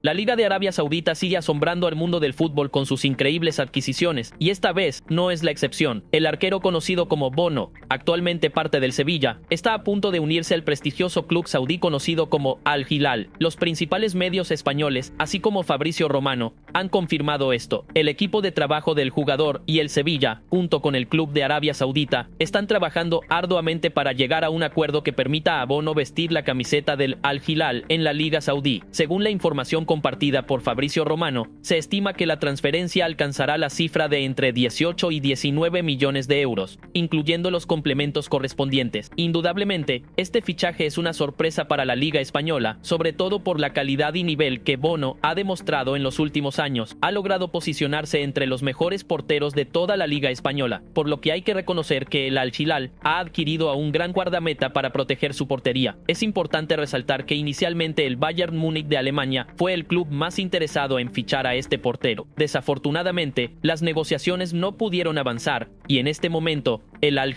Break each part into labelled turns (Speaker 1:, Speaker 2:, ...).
Speaker 1: La Liga de Arabia Saudita sigue asombrando al mundo del fútbol con sus increíbles adquisiciones, y esta vez no es la excepción. El arquero conocido como Bono, actualmente parte del Sevilla, está a punto de unirse al prestigioso club saudí conocido como Al Hilal. Los principales medios españoles, así como Fabricio Romano, han confirmado esto. El equipo de trabajo del jugador y el Sevilla, junto con el club de Arabia Saudita, están trabajando arduamente para llegar a un acuerdo que permita a Bono vestir la camiseta del Al Hilal en la Liga Saudí. Según la información compartida por Fabricio Romano, se estima que la transferencia alcanzará la cifra de entre 18 y 19 millones de euros, incluyendo los complementos correspondientes. Indudablemente, este fichaje es una sorpresa para la Liga Española, sobre todo por la calidad y nivel que Bono ha demostrado en los últimos años ha logrado posicionarse entre los mejores porteros de toda la liga española, por lo que hay que reconocer que el alchilal ha adquirido a un gran guardameta para proteger su portería. Es importante resaltar que inicialmente el Bayern Múnich de Alemania fue el club más interesado en fichar a este portero. Desafortunadamente, las negociaciones no pudieron avanzar y en este momento el al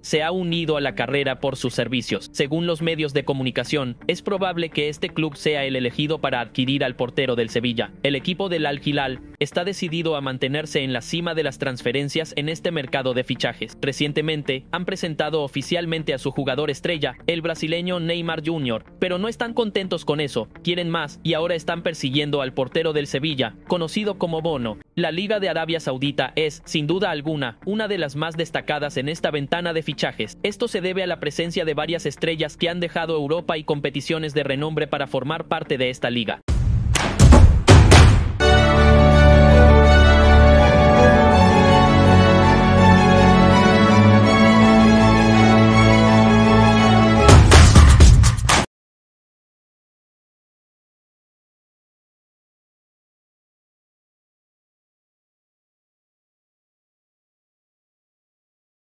Speaker 1: se ha unido a la carrera por sus servicios. Según los medios de comunicación, es probable que este club sea el elegido para adquirir al portero del Sevilla. El equipo del al está decidido a mantenerse en la cima de las transferencias en este mercado de fichajes. Recientemente, han presentado oficialmente a su jugador estrella, el brasileño Neymar Jr., pero no están contentos con eso, quieren más y ahora están persiguiendo al portero del Sevilla, conocido como Bono, la Liga de Arabia Saudita es, sin duda alguna, una de las más destacadas en esta ventana de fichajes. Esto se debe a la presencia de varias estrellas que han dejado Europa y competiciones de renombre para formar parte de esta liga.